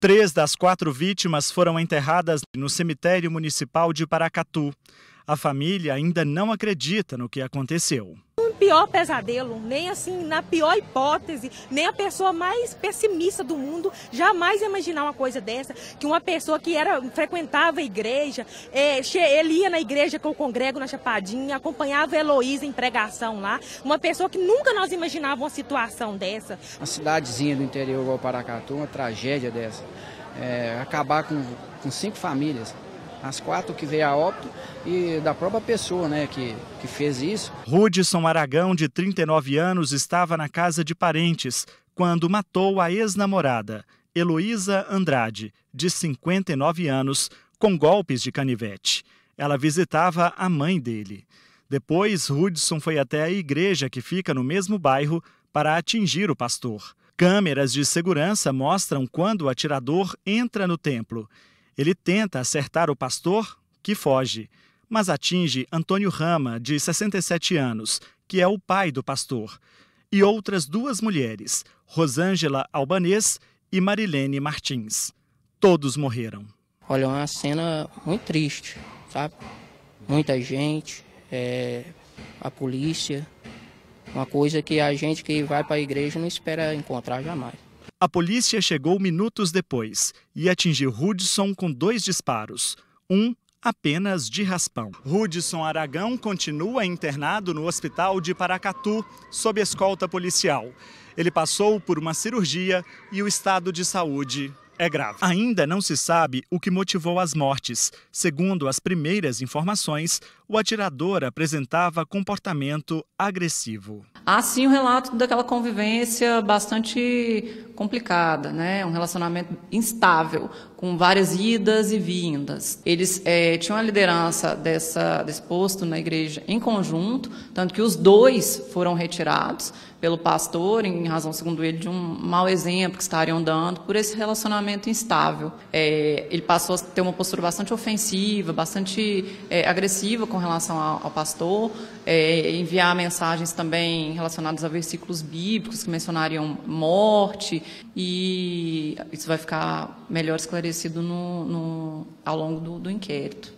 Três das quatro vítimas foram enterradas no cemitério municipal de Paracatu. A família ainda não acredita no que aconteceu pior pesadelo, nem assim na pior hipótese, nem a pessoa mais pessimista do mundo jamais imaginar uma coisa dessa, que uma pessoa que era frequentava a igreja, é, ele ia na igreja com o congrego na Chapadinha, acompanhava a Heloísa em pregação lá, uma pessoa que nunca nós imaginávamos uma situação dessa. Uma cidadezinha do interior igual Paracatu, uma tragédia dessa, é, acabar com, com cinco famílias as quatro que veio a óbito e da própria pessoa né, que, que fez isso. Rudson Aragão, de 39 anos, estava na casa de parentes quando matou a ex-namorada, Heloísa Andrade, de 59 anos, com golpes de canivete. Ela visitava a mãe dele. Depois, Hudson foi até a igreja que fica no mesmo bairro para atingir o pastor. Câmeras de segurança mostram quando o atirador entra no templo ele tenta acertar o pastor, que foge, mas atinge Antônio Rama, de 67 anos, que é o pai do pastor, e outras duas mulheres, Rosângela Albanês e Marilene Martins. Todos morreram. Olha, é uma cena muito triste, sabe? Muita gente, é, a polícia, uma coisa que a gente que vai para a igreja não espera encontrar jamais. A polícia chegou minutos depois e atingiu Hudson com dois disparos, um apenas de raspão. Hudson Aragão continua internado no hospital de Paracatu, sob escolta policial. Ele passou por uma cirurgia e o estado de saúde é grave. Ainda não se sabe o que motivou as mortes. Segundo as primeiras informações, o atirador apresentava comportamento agressivo. Há sim o um relato daquela convivência bastante complicada, né? um relacionamento instável, com várias idas e vindas. Eles é, tinham a liderança dessa, desse posto na igreja em conjunto, tanto que os dois foram retirados pelo pastor, em razão, segundo ele, de um mau exemplo que estariam dando por esse relacionamento instável. É, ele passou a ter uma postura bastante ofensiva, bastante é, agressiva com com relação ao, ao pastor, é, enviar mensagens também relacionadas a versículos bíblicos que mencionariam morte, e isso vai ficar melhor esclarecido no, no ao longo do, do inquérito.